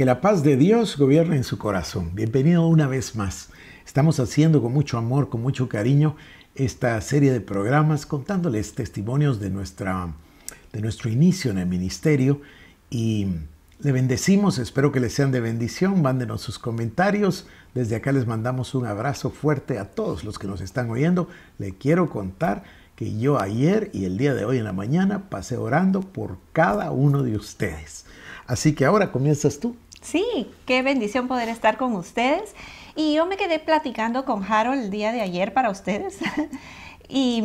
Que la paz de Dios gobierne en su corazón. Bienvenido una vez más. Estamos haciendo con mucho amor, con mucho cariño, esta serie de programas contándoles testimonios de, nuestra, de nuestro inicio en el ministerio y le bendecimos, espero que les sean de bendición, mándenos sus comentarios. Desde acá les mandamos un abrazo fuerte a todos los que nos están oyendo. Le quiero contar que yo ayer y el día de hoy en la mañana pasé orando por cada uno de ustedes. Así que ahora comienzas tú Sí, qué bendición poder estar con ustedes. Y yo me quedé platicando con Harold el día de ayer para ustedes. y,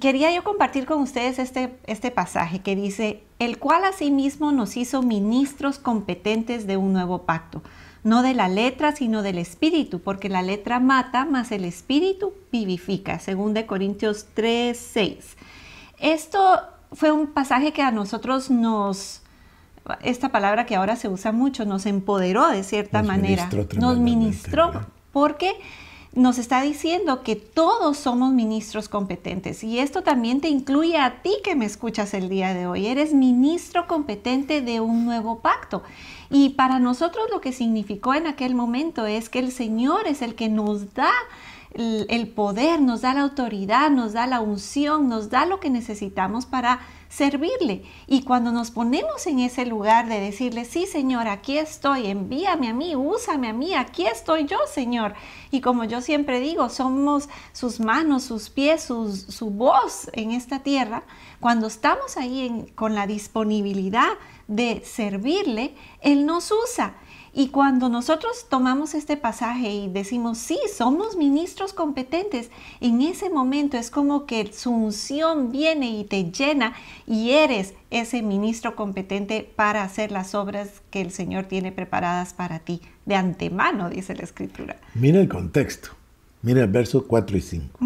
quería yo compartir con ustedes este, este pasaje que dice, el cual asimismo nos hizo ministros competentes de un nuevo pacto, no de la letra, sino del espíritu, porque la letra mata, mas el espíritu vivifica, según de Corintios 3, 6. Esto fue un pasaje que a nosotros nos esta palabra que ahora se usa mucho, nos empoderó de cierta manera, nos ministró porque nos está diciendo que todos somos ministros competentes y esto también te incluye a ti que me escuchas el día de hoy. Eres ministro competente de un nuevo pacto. Y para nosotros lo que significó en aquel momento es que el Señor es el que nos da el poder, nos da la autoridad, nos da la unción, nos da lo que necesitamos para servirle. Y cuando nos ponemos en ese lugar de decirle, sí Señor, aquí estoy, envíame a mí, úsame a mí, aquí estoy yo Señor. Y como yo siempre digo, somos sus manos, sus pies, su voz en esta tierra. Cuando estamos ahí con la disponibilidad de servirle, Él nos usa. Y cuando nosotros tomamos este pasaje y decimos, sí, somos ministros competentes, en ese momento es como que su unción viene y te llena y eres ese ministro competente para hacer las obras que el Señor tiene preparadas para ti. De antemano, dice la Escritura. Mira el contexto. Mira el verso 4 y 5.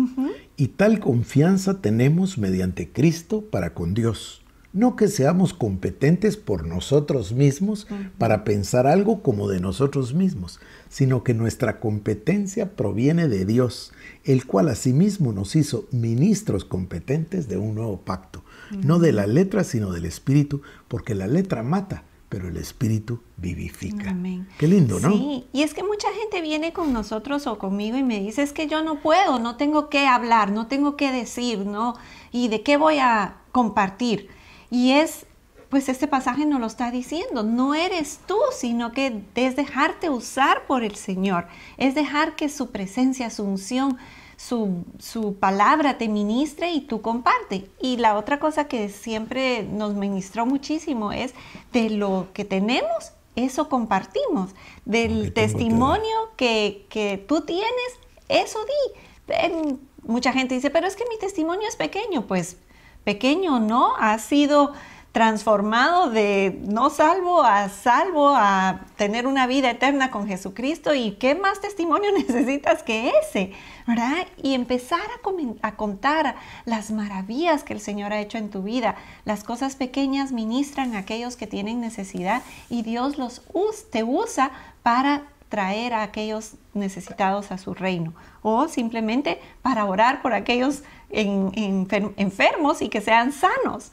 Y tal confianza tenemos mediante Cristo para con Dios no que seamos competentes por nosotros mismos para pensar algo como de nosotros mismos, sino que nuestra competencia proviene de Dios, el cual asimismo nos hizo ministros competentes de un nuevo pacto, no de la letra, sino del espíritu, porque la letra mata, pero el espíritu vivifica. Qué lindo, ¿no? Sí, y es que mucha gente viene con nosotros o conmigo y me dice, es que yo no puedo, no tengo qué hablar, no tengo qué decir, ¿no? ¿Y de qué voy a compartir? Y es, pues este pasaje nos lo está diciendo, no eres tú, sino que es dejarte usar por el Señor, es dejar que su presencia, su unción, su, palabra te ministre y tú comparte. Y la otra cosa que siempre nos ministró muchísimo es de lo que tenemos, eso compartimos. Del testimonio que, tú tienes, eso di. Em, mucha gente dice, pero es que mi testimonio es pequeño. Pues pequeño, ¿no? Ha sido transformado de no salvo a salvo, a tener una vida eterna con Jesucristo. ¿Y qué más testimonio necesitas que ese? ¿Verdad? Y empezar a, contar las maravillas que el Señor ha hecho en tu vida. Las cosas pequeñas ministran a aquellos que tienen necesidad y Dios los te usa para traer a aquellos necesitados a su reino o simplemente para orar por aquellos en, enfermos y que sean sanos.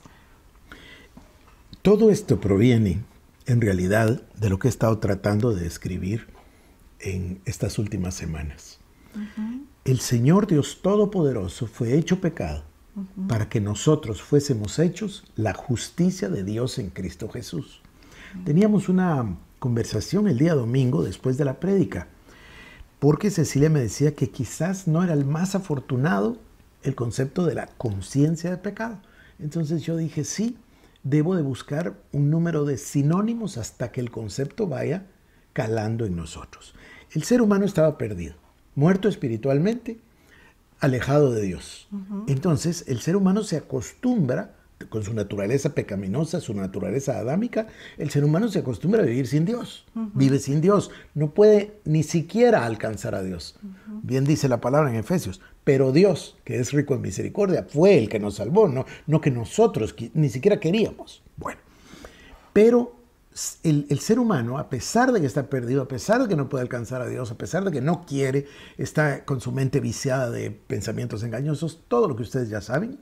Todo esto proviene, en realidad, de lo que he estado tratando de describir en estas últimas semanas. El Señor Dios Todopoderoso fue hecho pecado para que nosotros fuésemos hechos la justicia de Dios en Cristo Jesús. Teníamos una conversación el día domingo después de la prédica, porque Cecilia me decía que quizás no era el más afortunado el concepto de la conciencia de pecado. Entonces yo dije, sí, debo de buscar un número de sinónimos hasta que el concepto vaya calando en nosotros. El ser humano estaba perdido, muerto espiritualmente, alejado de Dios. Entonces el ser humano se acostumbra con su naturaleza pecaminosa, su naturaleza adámica, el ser humano se acostumbra a vivir sin Dios, vive sin Dios, no puede ni siquiera alcanzar a Dios. Bien dice la palabra en Efesios, pero Dios, que es rico en misericordia, fue el que nos salvó, no, que nosotros ni siquiera queríamos. Bueno, pero el, ser humano, a pesar de que está perdido, a pesar de que no puede alcanzar a Dios, a pesar de que no quiere, está con su mente viciada de pensamientos engañosos, todo lo que ustedes ya saben,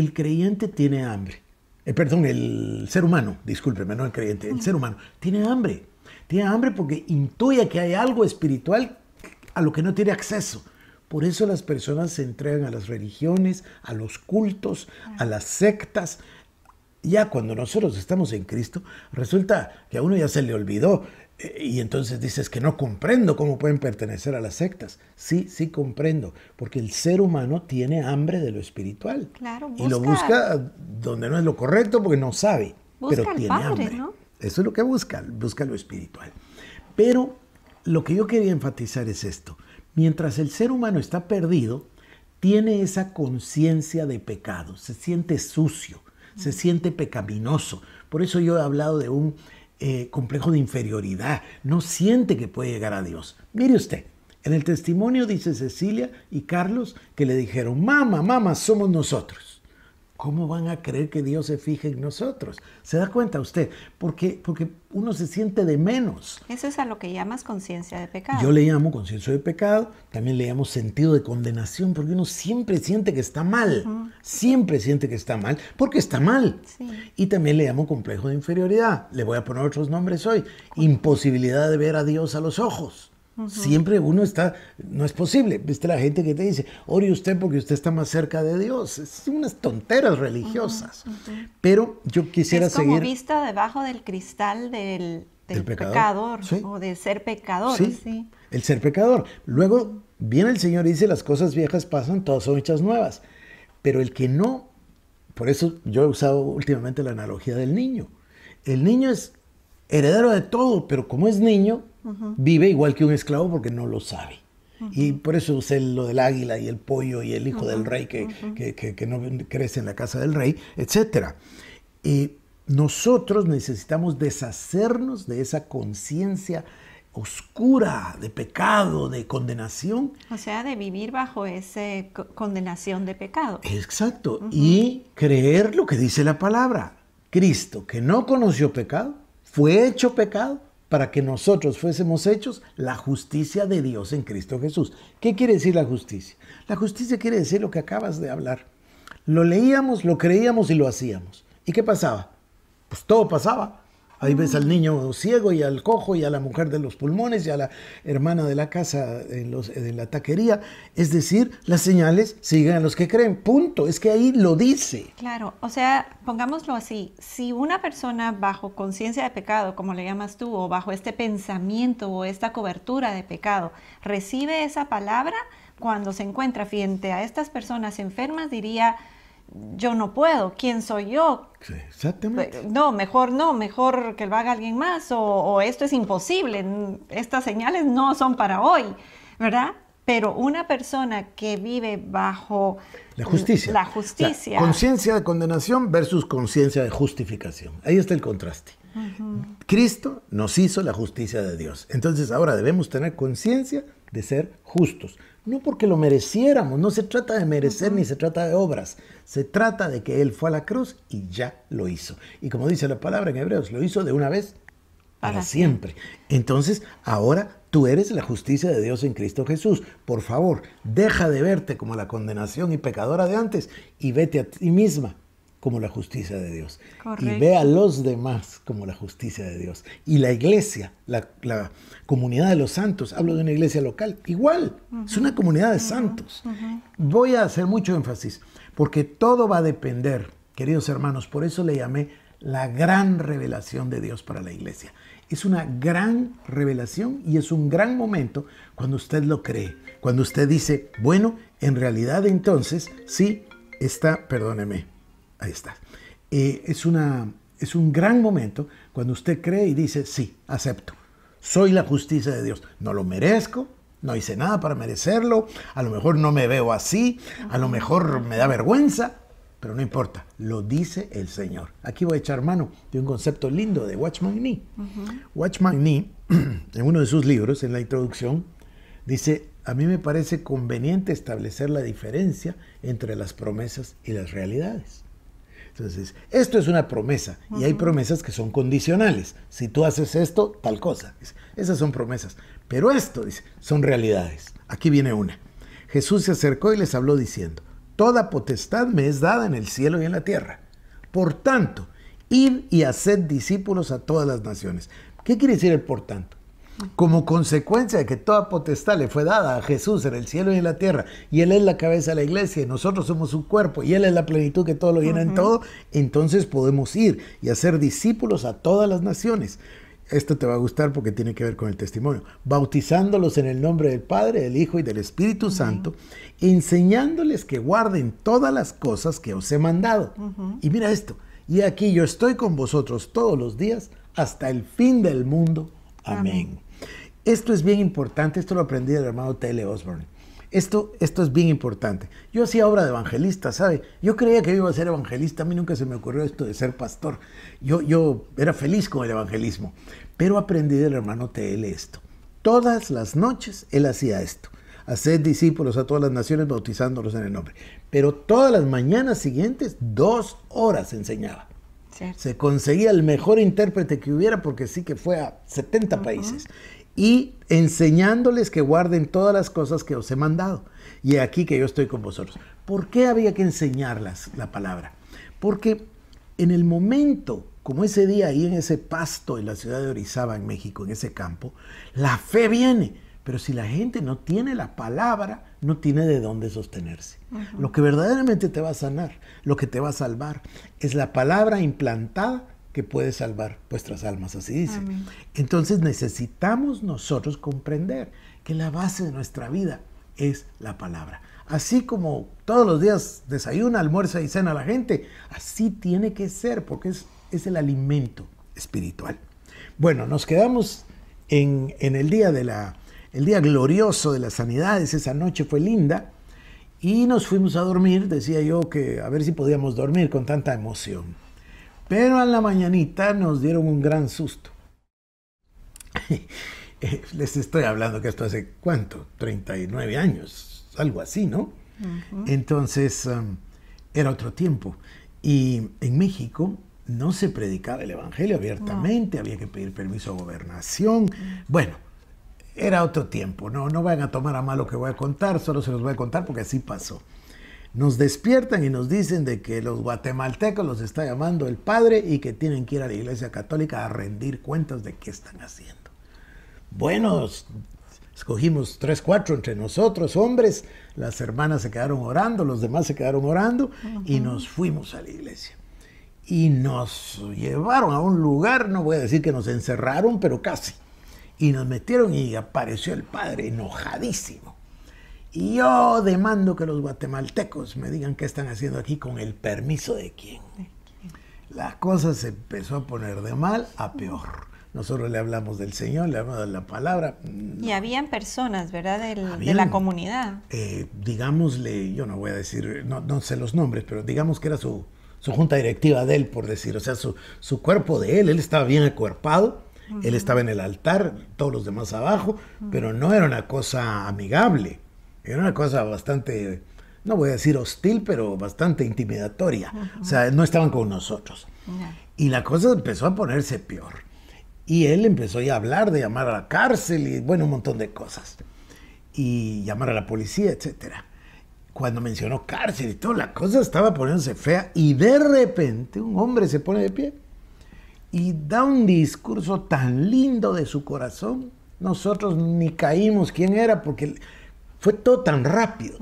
el creyente tiene hambre. Eh, perdón, el ser humano, discúlpeme, no el creyente, el ser humano tiene hambre. Tiene hambre porque intuye que hay algo espiritual a lo que no tiene acceso. Por eso las personas se entregan a las religiones, a los cultos, a las sectas. Ya cuando nosotros estamos en Cristo, resulta que a uno ya se le olvidó y entonces dices que no comprendo cómo pueden pertenecer a las sectas. Sí, sí comprendo, porque el ser humano tiene hambre de lo espiritual. Claro, y lo busca donde no es lo correcto porque no sabe, pero tiene hambre. Eso es lo que busca, busca lo espiritual. Pero lo que yo quería enfatizar es esto. Mientras el ser humano está perdido, tiene esa conciencia de pecado, se siente sucio, se siente pecaminoso. Por eso yo he hablado de un eh, complejo de inferioridad, no siente que puede llegar a Dios. Mire usted, en el testimonio dice Cecilia y Carlos que le dijeron, mamá, mamá, somos nosotros. ¿Cómo van a creer que Dios se fije en nosotros? ¿Se da cuenta usted? Porque, porque uno se siente de menos. Eso es a lo que llamas conciencia de pecado. Yo le llamo conciencia de pecado, también le llamo sentido de condenación, porque uno siempre siente que está mal. Siempre siente que está mal, porque está mal. Sí. Y también le llamo complejo de inferioridad. Le voy a poner otros nombres hoy. Imposibilidad de ver a Dios a los ojos. Siempre uno está, no es posible. Viste la gente que te dice, ore usted porque usted está más cerca de Dios. Es unas tonteras religiosas. Pero yo quisiera es como vista debajo del cristal del, pecador, o de ser pecador. sí. El ser pecador. Luego viene el Señor y dice, las cosas viejas pasan, todas son hechas nuevas. Pero el que no, por eso yo he usado últimamente la analogía del niño. El niño es heredero de todo, pero como es niño, vive igual que un esclavo porque no lo sabe. Y por eso usé lo del águila y el pollo y el hijo del rey que, no crece en la casa del rey, etc. Y nosotros necesitamos deshacernos de esa conciencia oscura de pecado, de condenación. O sea, de vivir bajo esa condenación de pecado. Exacto. Y creer lo que dice la palabra. Cristo, que no conoció pecado, fue hecho pecado para que nosotros fuésemos hechos la justicia de Dios en Cristo Jesús. ¿Qué quiere decir la justicia? La justicia quiere decir lo que acabas de hablar. Lo leíamos, lo creíamos y lo hacíamos. ¿Y qué pasaba? Pues todo pasaba. Ahí ves al niño ciego y al cojo y a la mujer de los pulmones y a la hermana de la casa de los, la taquería. Es decir, las señales siguen a los que creen. Punto. Es que ahí lo dice. Claro. O sea, pongámoslo así. Si una persona bajo conciencia de pecado, como le llamas tú, o bajo este pensamiento o esta cobertura de pecado, recibe esa palabra, cuando se encuentra frente a estas personas enfermas, diría, yo no puedo, ¿quién soy yo? exactamente. Pues, no, mejor no, mejor que lo haga alguien más o, esto es imposible, estas señales no son para hoy, ¿verdad? Pero una persona que vive bajo la justicia, la justicia. conciencia de condenación versus conciencia de justificación. Ahí está el contraste. Cristo nos hizo la justicia de Dios. Entonces ahora debemos tener conciencia de ser justos no porque lo mereciéramos, no se trata de merecer ni se trata de obras, se trata de que Él fue a la cruz y ya lo hizo. Y como dice la palabra en Hebreos, lo hizo de una vez para, siempre. Entonces, ahora tú eres la justicia de Dios en Cristo Jesús. Por favor, deja de verte como la condenación y pecadora de antes y vete a ti misma como la justicia de Dios. Y ve a los demás como la justicia de Dios. Y la iglesia, la, comunidad de los santos, hablo de una iglesia local, igual, es una comunidad de santos. Voy a hacer mucho énfasis, porque todo va a depender, queridos hermanos, por eso le llamé la gran revelación de Dios para la iglesia. Es una gran revelación y es un gran momento cuando usted lo cree, cuando usted dice, bueno, en realidad entonces sí está, perdóneme, Ahí está. Eh, es, es un gran momento cuando usted cree y dice, sí, acepto. Soy la justicia de Dios. No lo merezco, no hice nada para merecerlo, a lo mejor no me veo así, a lo mejor me da vergüenza, pero no importa, lo dice el Señor. Aquí voy a echar mano de un concepto lindo de Watchman Nee. Watchman Nee, en uno de sus libros, en la introducción, dice, a mí me parece conveniente establecer la diferencia entre las promesas y las realidades. Entonces, esto es una promesa y hay promesas que son condicionales. Si tú haces esto, tal cosa. Esas son promesas. Pero esto, dice, son realidades. Aquí viene una. Jesús se acercó y les habló diciendo, Toda potestad me es dada en el cielo y en la tierra. Por tanto, id y haced discípulos a todas las naciones. ¿Qué quiere decir el por tanto? como consecuencia de que toda potestad le fue dada a Jesús en el cielo y en la tierra, y Él es la cabeza de la iglesia, y nosotros somos su cuerpo, y Él es la plenitud que todo lo llena en todo, entonces podemos ir y hacer discípulos a todas las naciones. Esto te va a gustar porque tiene que ver con el testimonio. Bautizándolos en el nombre del Padre, del Hijo y del Espíritu Santo, enseñándoles que guarden todas las cosas que os he mandado. Y mira esto, y aquí yo estoy con vosotros todos los días hasta el fin del mundo. Amén. Esto es bien importante, esto lo aprendí del hermano T.L. Osborne. Esto, esto es bien importante. Yo hacía obra de evangelista, ¿sabe? Yo creía que iba a ser evangelista, a mí nunca se me ocurrió esto de ser pastor. Yo, yo era feliz con el evangelismo, pero aprendí del hermano T.L. esto. Todas las noches él hacía esto. hacer discípulos a todas las naciones bautizándolos en el nombre. Pero todas las mañanas siguientes, dos horas enseñaba. Se conseguía el mejor intérprete que hubiera porque sí que fue a 70 países y enseñándoles que guarden todas las cosas que os he mandado. Y aquí que yo estoy con vosotros. ¿Por qué había que enseñarlas la palabra? Porque en el momento, como ese día ahí en ese pasto en la ciudad de Orizaba, en México, en ese campo, la fe viene. Pero si la gente no tiene la palabra, no tiene de dónde sostenerse. Lo que verdaderamente te va a sanar, lo que te va a salvar, es la palabra implantada que puede salvar vuestras almas, así dice. Entonces necesitamos nosotros comprender que la base de nuestra vida es la palabra. Así como todos los días desayuna, almuerza y cena la gente, así tiene que ser, porque es, es el alimento espiritual. Bueno, nos quedamos en, el día de la, el día glorioso de las sanidades, esa noche fue linda, y nos fuimos a dormir, decía yo que a ver si podíamos dormir con tanta emoción. Pero a la mañanita nos dieron un gran susto. Eh, les estoy hablando que esto hace cuánto, 39 años, algo así, ¿no? Entonces um, era otro tiempo. Y en México no se predicaba el Evangelio abiertamente, había que pedir permiso a gobernación. Bueno, era otro tiempo, no, no vayan a tomar a mal lo que voy a contar, solo se los voy a contar porque así pasó nos despiertan y nos dicen de que los guatemaltecos los está llamando el Padre y que tienen que ir a la Iglesia Católica a rendir cuentas de qué están haciendo. Bueno, escogimos tres, cuatro entre nosotros, hombres, las hermanas se quedaron orando, los demás se quedaron orando y nos fuimos a la iglesia. Y nos llevaron a un lugar, no voy a decir que nos encerraron, pero casi. Y nos metieron y apareció el padre enojadísimo y yo demando que los guatemaltecos me digan qué están haciendo aquí con el permiso de quién. La cosa se empezó a poner de mal a peor. Nosotros le hablamos del Señor, le hablamos de la palabra. Mm, y habían personas, ¿verdad? de la comunidad. Eh, digámosle, yo no voy a decir, no, no, sé los nombres, pero digamos que era su, su, junta directiva de él, por decir, o sea, su, su cuerpo de él, él estaba bien acuerpado, él estaba en el altar, todos los demás abajo, pero no era una cosa amigable. Era una cosa bastante, no voy a decir hostil, pero bastante intimidatoria. O sea, no estaban con nosotros. Y la cosa empezó a ponerse peor. Y él empezó ya a hablar de llamar a la cárcel y bueno, un montón de cosas. Y llamar a la policía, etcétera. Cuando mencionó cárcel y todo, la cosa estaba poniéndose fea y de repente un hombre se pone de pie y da un discurso tan lindo de su corazón. Nosotros ni caímos quién era porque fue todo tan rápido.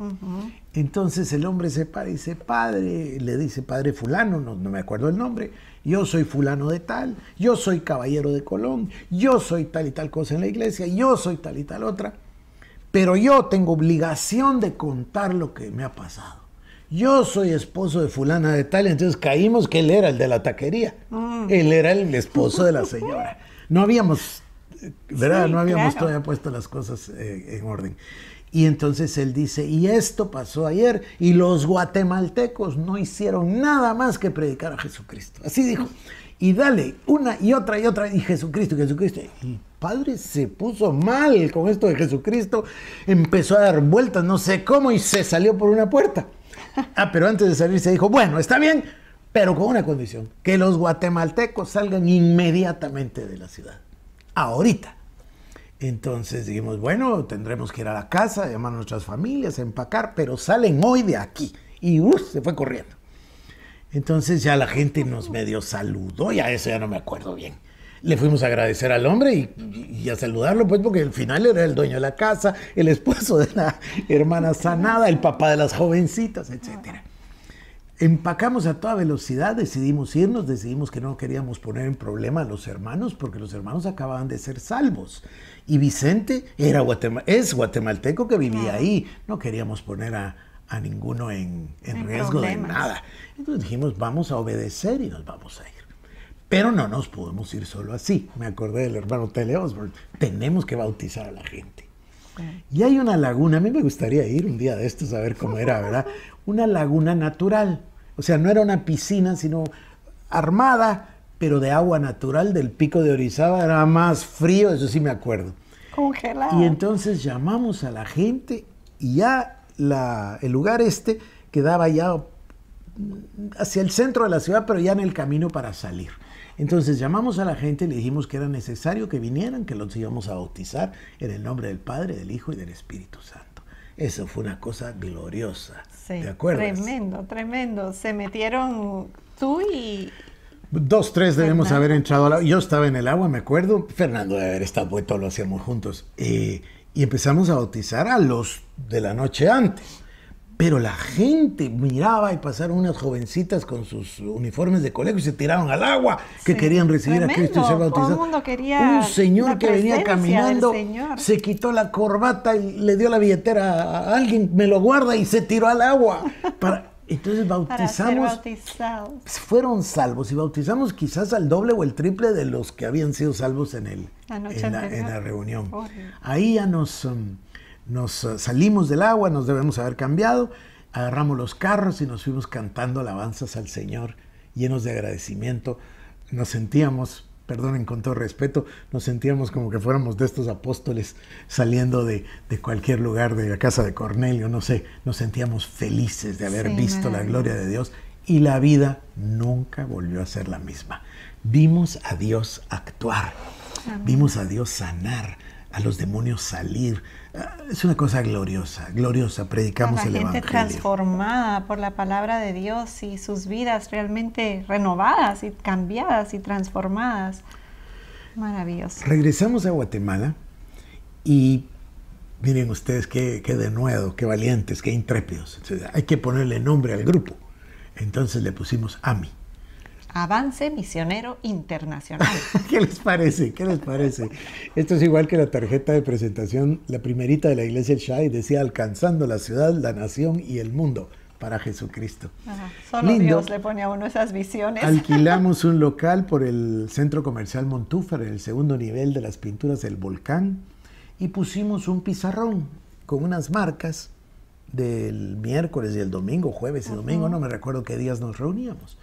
Entonces el hombre se para y dice, padre, le dice, padre fulano, no, me acuerdo el nombre, yo soy fulano de tal, yo soy caballero de Colón, yo soy tal y tal cosa en la iglesia, yo soy tal y tal otra, pero yo tengo obligación de contar lo que me ha pasado. Yo soy esposo de fulana de tal, entonces caímos que él era el de la taquería, mm. él era el esposo de la señora. No habíamos, ¿verdad? no habíamos todavía puesto las cosas eh, en orden. Y entonces él dice, y esto pasó ayer, y los guatemaltecos no hicieron nada más que predicar a Jesucristo. Así dijo. Y dale una y otra y otra, y Jesucristo, Jesucristo. El padre se puso mal con esto de Jesucristo, empezó a dar vueltas, no sé cómo, y se salió por una puerta. Ah, pero antes de salir se dijo, bueno, está bien, pero con una condición, que los guatemaltecos salgan inmediatamente de la ciudad. Ahorita. Entonces dijimos, bueno, tendremos que ir a la casa, llamar a nuestras familias, empacar, pero salen hoy de aquí. Y se fue corriendo. Entonces ya la gente nos medio saludó, ya eso ya no me acuerdo bien. Le fuimos a agradecer al hombre y, y a saludarlo, pues porque al final era el dueño de la casa, el esposo de la hermana sanada, el papá de las jovencitas, etcétera. Empacamos a toda velocidad, decidimos irnos, decidimos que no queríamos poner en problema a los hermanos porque los hermanos acababan de ser salvos. Y Vicente era es guatemalteco que vivía ahí. No queríamos poner a, ninguno en, riesgo de nada. Entonces dijimos, vamos a obedecer y nos vamos a ir. Pero no nos podemos ir solo así. Me acordé del hermano Tele Tenemos que bautizar a la gente. Y hay una laguna, a mí me gustaría ir un día de estos a ver cómo era, ¿verdad? Una laguna natural. O sea, no era una piscina, sino armada, pero de agua natural del pico de Orizaba. Era más frío, eso sí me acuerdo. Congelado. Y entonces llamamos a la gente y ya el lugar este quedaba ya hacia el centro de la ciudad, pero ya en el camino para salir. Entonces llamamos a la gente y le dijimos que era necesario que vinieran, que los íbamos a bautizar en el nombre del Padre, del Hijo y del Espíritu Santo. Eso fue una cosa gloriosa. Sí, Tremendo, tremendo. Se metieron tú y, Dos, tres debemos haber entrado al agua. Yo estaba en el agua, me acuerdo. Fernando debe haber estado, pues todos lo hacíamos juntos. Eh, y empezamos a bautizar a los de la noche antes. Pero la gente miraba y pasaron unas jovencitas con sus uniformes de colegio y se tiraron al agua que querían recibir a Cristo y ser bautizados. Un señor que venía caminando se quitó la corbata y le dio la billetera a alguien, me lo guarda y se tiró al agua. entonces bautizamos. fueron salvos y bautizamos quizás al doble o el triple de los que habían sido salvos en, el, la en, la, reunión. Ahí ya nos. Um, nos eh, salimos del agua, nos debemos haber cambiado, agarramos los carros y nos fuimos cantando alabanzas al Señor, llenos de agradecimiento. Nos sentíamos, perdonen con todo respeto, nos sentíamos como que fuéramos de estos apóstoles saliendo de, cualquier lugar, de la casa de Cornelio, no sé, nos sentíamos felices de haber visto la gloria de Dios y la vida nunca volvió a ser la misma. Vimos a Dios actuar, vimos a Dios sanar, a los demonios salir, Ah, es una cosa gloriosa, gloriosa. Predicamos la el gente transformada por la palabra de Dios y sus vidas realmente renovadas y cambiadas y transformadas. Maravilloso. Regresamos a Guatemala y miren ustedes qué, qué nuevo, qué valientes, qué intrépidos. hay que ponerle nombre al grupo. Entonces le pusimos AMI. Avance Misionero Internacional. ¿Qué les parece? ¿Qué les parece? Esto es igual que la tarjeta de presentación, la primerita de la Iglesia Shai decía alcanzando la ciudad, la nación y el mundo para Jesucristo. solo Dios le ponía a uno esas visiones. Alquilamos un local por el centro comercial Montúfer, en el segundo nivel de las pinturas del volcán, y pusimos un pizarrón con unas marcas del miércoles y el domingo, jueves y domingo, no me recuerdo qué días nos reuníamos.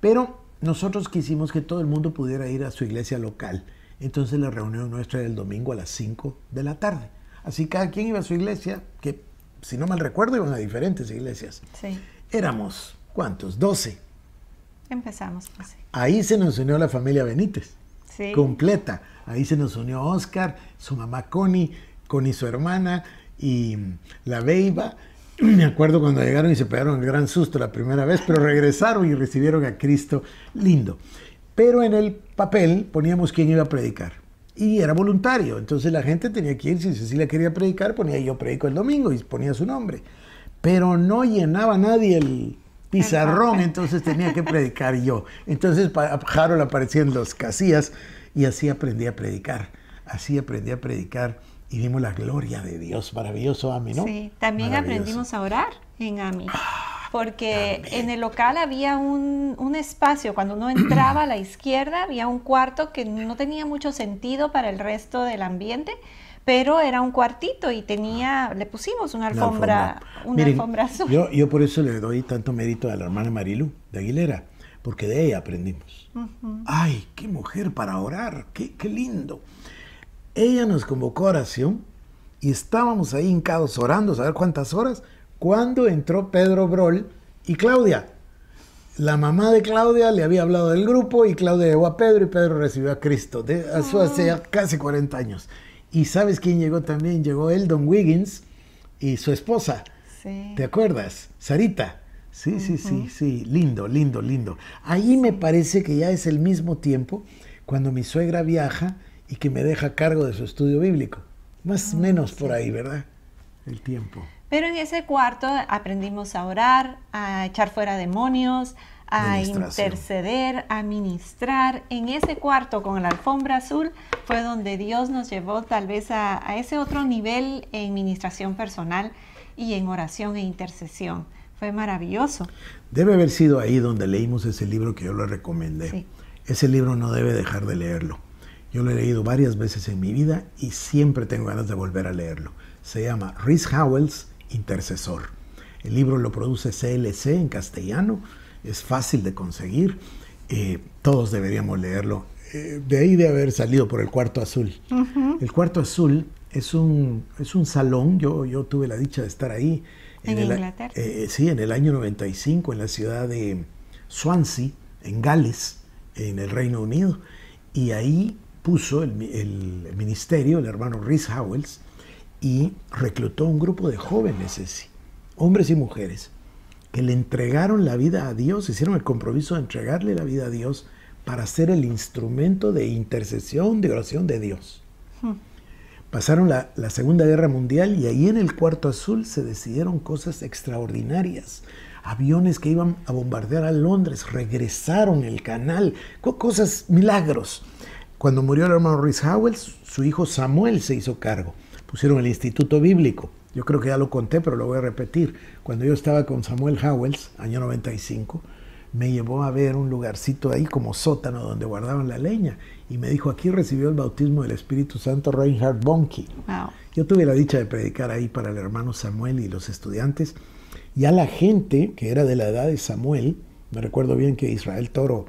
Pero nosotros quisimos que todo el mundo pudiera ir a su iglesia local. Entonces la reunión nuestra era el domingo a las 5 de la tarde. Así cada quien iba a su iglesia, que si no mal recuerdo iban a diferentes iglesias. Sí. Éramos, ¿cuántos? 12. Empezamos. Pues, Ahí se nos unió la familia Benítez. Sí. Completa. Ahí se nos unió Oscar, su mamá Connie, Connie su hermana y la Beiba me acuerdo cuando llegaron y se pegaron el gran susto la primera vez, pero regresaron y recibieron a Cristo lindo. Pero en el papel poníamos quién iba a predicar. Y era voluntario, entonces la gente tenía que ir, si Cecilia quería predicar, ponía yo predico el domingo y ponía su nombre. Pero no llenaba nadie el, pizarrón, entonces tenía que predicar yo. Entonces Harold aparecía en los casillas y así aprendí a predicar. Así aprendí a predicar y vimos la gloria de Dios. Maravilloso AMI, ¿no? Sí, también aprendimos a orar en AMI. Ah, porque en el local había un, un, espacio, cuando uno entraba a la izquierda había un cuarto que no tenía mucho sentido para el resto del ambiente, pero era un cuartito y tenía, ah, le pusimos una alfombra, una alfombra azul. Yo, yo por eso le doy tanto mérito a la hermana Marilu de Aguilera, porque de ella aprendimos. Ay, qué mujer para orar, qué, qué lindo. Ella nos convocó a oración y estábamos ahí hincados orando, saber cuántas horas, cuando entró Pedro Brol y Claudia. La mamá de Claudia le había hablado del grupo y Claudia llegó a Pedro y Pedro recibió a Cristo, de, a hace ah. casi 40 años. Y sabes quién llegó también, llegó Eldon Wiggins y su esposa. ¿Te acuerdas? Sarita. Sí, sí, sí, sí, lindo, lindo, lindo. Ahí me parece que ya es el mismo tiempo cuando mi suegra viaja y que me deja cargo de su estudio bíblico. Más o ah, menos por ahí, ¿verdad? El tiempo. Pero en ese cuarto aprendimos a orar, a echar fuera demonios, a interceder, a ministrar. En ese cuarto con la alfombra azul fue donde Dios nos llevó tal vez a, ese otro nivel en ministración personal y en oración e intercesión. Fue maravilloso. Debe haber sido ahí donde leímos ese libro que yo le recomendé. Ese libro no debe dejar de leerlo. Yo lo he leído varias veces en mi vida y siempre tengo ganas de volver a leerlo. Se llama Rhys Howells, Intercesor. El libro lo produce CLC en castellano, es fácil de conseguir. Eh, todos deberíamos leerlo. Eh, de ahí de haber salido por el cuarto azul. El cuarto azul es un, es un salón, yo, yo tuve la dicha de estar ahí. En, Inglaterra. Eh, sí, en el año 95, en la ciudad de Swansea, en Gales, en el Reino Unido. Y ahí puso el, ministerio, el hermano Rhys Howells, y reclutó un grupo de jóvenes, hombres y mujeres, que le entregaron la vida a Dios, hicieron el compromiso de entregarle la vida a Dios para ser el instrumento de intercesión, de oración de Dios. Hmm. Pasaron la, la, Segunda Guerra Mundial y ahí en el Cuarto Azul se decidieron cosas extraordinarias. Aviones que iban a bombardear a Londres regresaron el canal, cosas, milagros. Cuando murió el hermano Ruiz Howells, su hijo Samuel se hizo cargo. Pusieron el Instituto Bíblico. Yo creo que ya lo conté, pero lo voy a repetir. Cuando yo estaba con Samuel Howells, año 95, me llevó a ver un lugarcito ahí como sótano donde guardaban la leña y me dijo, aquí recibió el bautismo del Espíritu Santo Reinhard Bonnke. Yo tuve la dicha de predicar ahí para el hermano Samuel y los estudiantes. Y a la gente que era de la edad de Samuel, me recuerdo bien que Israel Toro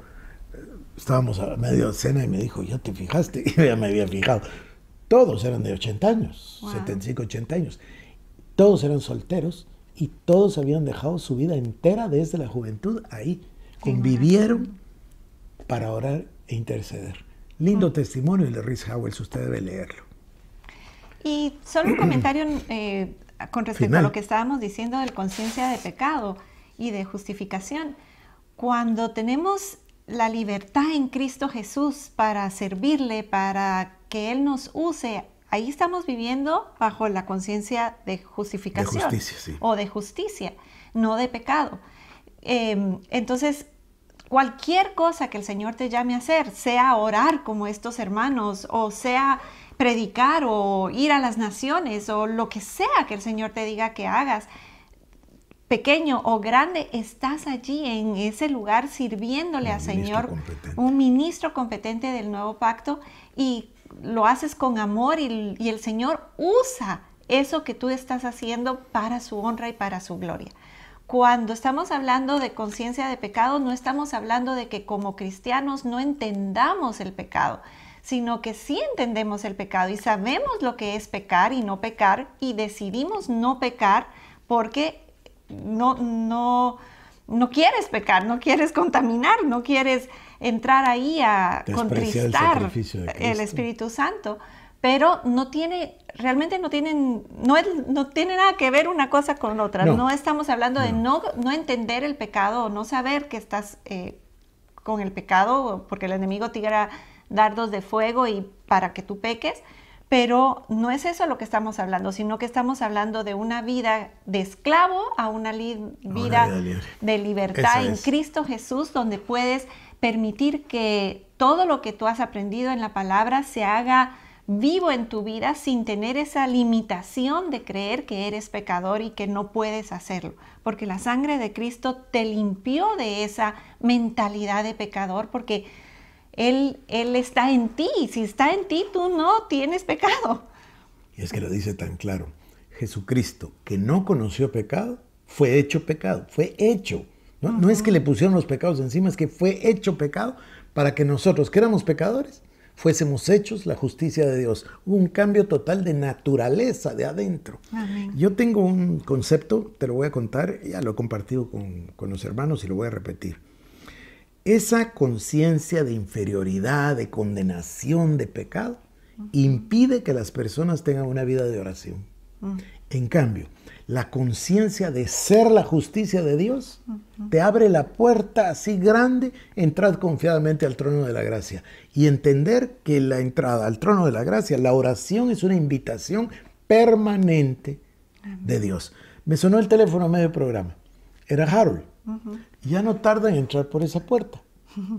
estábamos a medio cena y me dijo, ¿ya te fijaste? Y ya me había fijado. Todos eran de 80 años, 75, 80 años. Todos eran solteros y todos habían dejado su vida entera desde la juventud ahí. Convivieron para orar e interceder. Lindo ah. testimonio de Rhys Howells, usted debe leerlo. Y solo un comentario eh, con respecto a lo que estábamos diciendo del conciencia de pecado y de justificación. Cuando tenemos la libertad en Cristo Jesús para servirle, para que Él nos use. Ahí estamos viviendo bajo la conciencia de justificación. O de justicia, no de pecado. Em, entonces, cualquier cosa que el Señor te llame a hacer, sea orar como estos hermanos, o sea predicar o ir a las naciones, o lo que sea que el Señor te diga que hagas, pequeño o grande, estás allí en ese lugar sirviéndole al Señor, un ministro competente del nuevo pacto y lo haces con amor y, y, el Señor usa eso que tú estás haciendo para su honra y para su gloria. Cuando estamos hablando de conciencia de pecado, no estamos hablando de que como cristianos no entendamos el pecado, sino que sí entendemos el pecado y sabemos lo que es pecar y no pecar y decidimos no pecar porque no, no, no quieres pecar, no quieres contaminar, no quieres entrar ahí a contristar el, Espíritu Santo, pero no tiene, realmente no tienen, no, tiene nada que ver una cosa con otra. No, estamos hablando de no, entender el pecado o no saber que estás eh, con el pecado, porque el enemigo te dardos de fuego y para que tú peques, pero no es eso lo que estamos hablando, sino que estamos hablando de una vida de esclavo a una, vida, de libertad en Cristo Jesús, donde puedes permitir que todo lo que tú has aprendido en la palabra se haga vivo en tu vida sin tener esa limitación de creer que eres pecador y que no puedes hacerlo, porque la sangre de Cristo te limpió de esa mentalidad de pecador, porque él, está en ti. Si está en ti, tú no tienes pecado. Y es que lo dice tan claro. Jesucristo, que no conoció pecado, fue hecho pecado, fue hecho. No, es que le pusieron los pecados encima, es que fue hecho pecado para que nosotros, que éramos pecadores, fuésemos hechos la justicia de Dios. Hubo un cambio total de naturaleza de adentro. Yo tengo un concepto, te lo voy a contar, ya lo he compartido con los hermanos y lo voy a repetir. Esa conciencia de inferioridad, de condenación, de pecado, impide que las personas tengan una vida de oración. En cambio, la conciencia de ser la justicia de Dios te abre la puerta así grande, entrad confiadamente al trono de la gracia y entender que la entrada al trono de la gracia, la oración es una invitación permanente de Dios. Me sonó el teléfono a medio programa. Era Harold ya no tarda en entrar por esa puerta.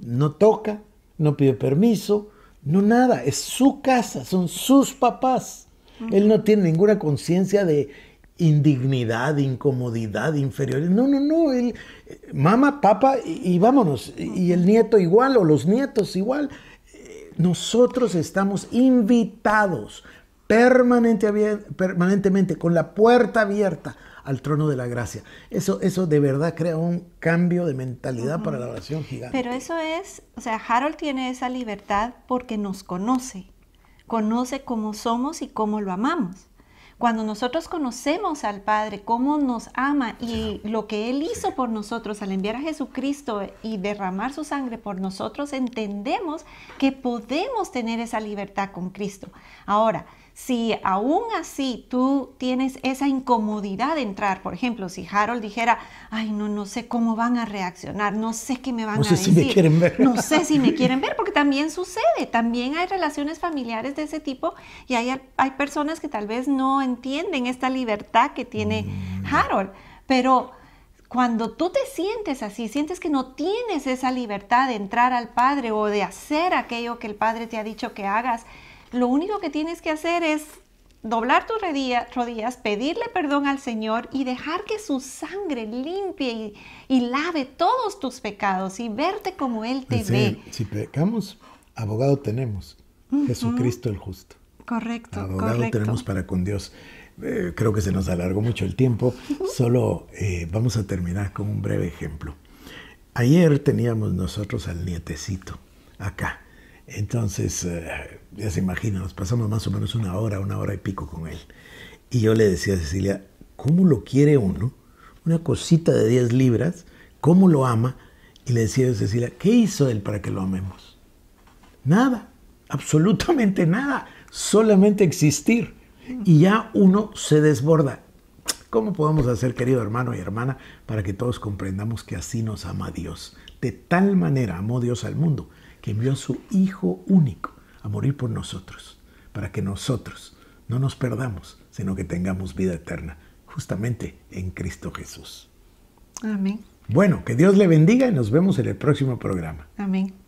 No toca, no pide permiso, no nada. Es su casa, son sus papás. Él no tiene ninguna conciencia de indignidad, incomodidad, inferioridad. No, no, no. Él, mamá, papá y, vámonos. Y el nieto igual o los nietos igual. Nosotros estamos invitados permanentemente con la puerta abierta al trono de la gracia. Eso, eso de verdad crea un cambio de mentalidad para la oración gigante. Pero eso es, o sea, Harold tiene esa libertad porque nos conoce, conoce cómo somos y cómo lo amamos. Cuando nosotros conocemos al Padre, cómo nos ama y lo que Él hizo por nosotros al enviar a Jesucristo y derramar su sangre por nosotros, entendemos que podemos tener esa libertad con Cristo. Ahora, si aún así tú tienes esa incomodidad de entrar, por ejemplo, si Harold dijera, ay, no, no sé cómo van a reaccionar, no sé qué me van no a decir, si me quieren ver. no sé si me quieren ver, porque también sucede, también hay relaciones familiares de ese tipo y hay, personas que tal vez no entienden esta libertad que tiene mm. Harold, pero cuando tú te sientes así, sientes que no tienes esa libertad de entrar al Padre o de hacer aquello que el Padre te ha dicho que hagas, lo único que tienes que hacer es doblar tus rodillas, pedirle perdón al Señor y dejar que su sangre limpie y, lave todos tus pecados y verte como Él te pues ve. Si pecamos, abogado tenemos, Jesucristo el justo. Correcto. Abogado tenemos para con Dios. Eh, creo que se nos alargó mucho el tiempo, solo eh, vamos a terminar con un breve ejemplo. Ayer teníamos nosotros al nietecito acá entonces, eh, ya se imagina, nos pasamos más o menos una hora, una hora y pico con él. Y yo le decía a Cecilia, ¿cómo lo quiere uno? Una cosita de 10 libras, ¿cómo lo ama? Y le decía a Cecilia, ¿qué hizo él para que lo amemos? Nada, absolutamente nada, solamente existir. Y ya uno se desborda. ¿Cómo podemos hacer, querido hermano y hermana, para que todos comprendamos que así nos ama Dios? De tal manera amó Dios al mundo que envió a su Hijo único a morir por nosotros, para que nosotros no nos perdamos, sino que tengamos vida eterna, justamente en Cristo Jesús. Amén. Bueno, que Dios le bendiga y nos vemos en el próximo programa. Amén.